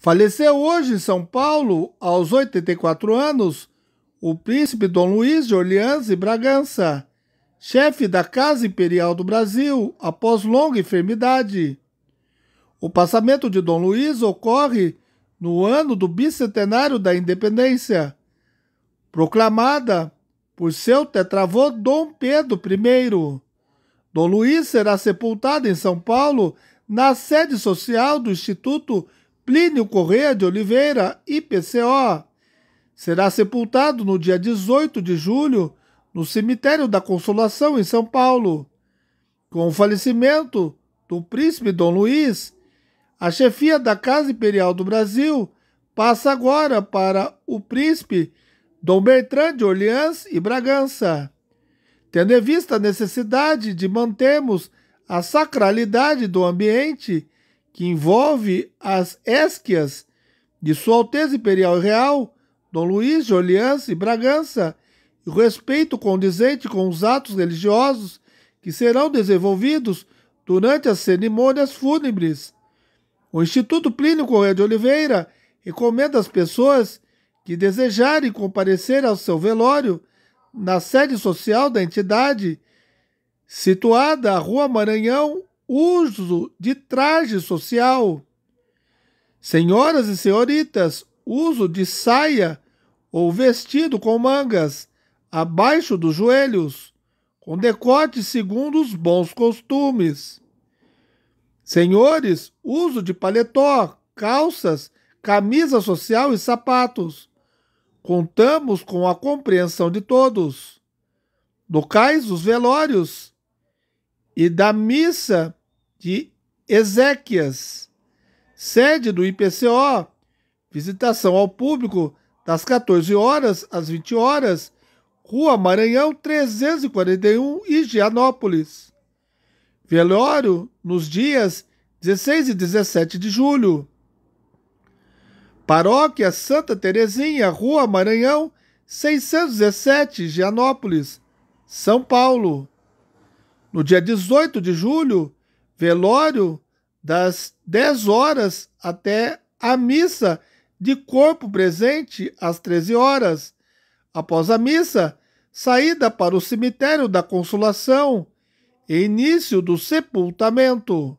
Faleceu hoje em São Paulo, aos 84 anos, o príncipe Dom Luís de Orleans e Bragança, chefe da Casa Imperial do Brasil, após longa enfermidade. O passamento de Dom Luís ocorre no ano do bicentenário da independência, proclamada por seu tetravô Dom Pedro I. Dom Luís será sepultado em São Paulo, na sede social do Instituto Plínio Corrêa de Oliveira, IPCO, será sepultado no dia 18 de julho no Cemitério da Consolação, em São Paulo. Com o falecimento do príncipe Dom Luiz, a chefia da Casa Imperial do Brasil passa agora para o príncipe Dom Bertrand de Orleans e Bragança. Tendo em vista a necessidade de mantermos a sacralidade do ambiente que envolve as esquias de Sua Alteza Imperial e Real, Dom Luís de Orleans e Bragança, e o respeito condizente com os atos religiosos que serão desenvolvidos durante as cerimônias fúnebres. O Instituto Plínio Correia de Oliveira recomenda às pessoas que desejarem comparecer ao seu velório na sede social da entidade, situada à Rua Maranhão, uso de traje social. Senhoras e senhoritas, uso de saia ou vestido com mangas abaixo dos joelhos, com decote segundo os bons costumes. Senhores, uso de paletó, calças, camisa social e sapatos. Contamos com a compreensão de todos. Locais os velórios e da missa de Ezequias, sede do IPCO, visitação ao público das 14 horas às 20 horas, Rua Maranhão 341, Higienópolis. Velório nos dias 16 e 17 de julho. Paróquia Santa Terezinha, Rua Maranhão 617, Higienópolis, São Paulo. No dia 18 de julho, velório das 10 horas até a missa de corpo presente às 13 horas. Após a missa, saída para o cemitério da Consolação e início do sepultamento.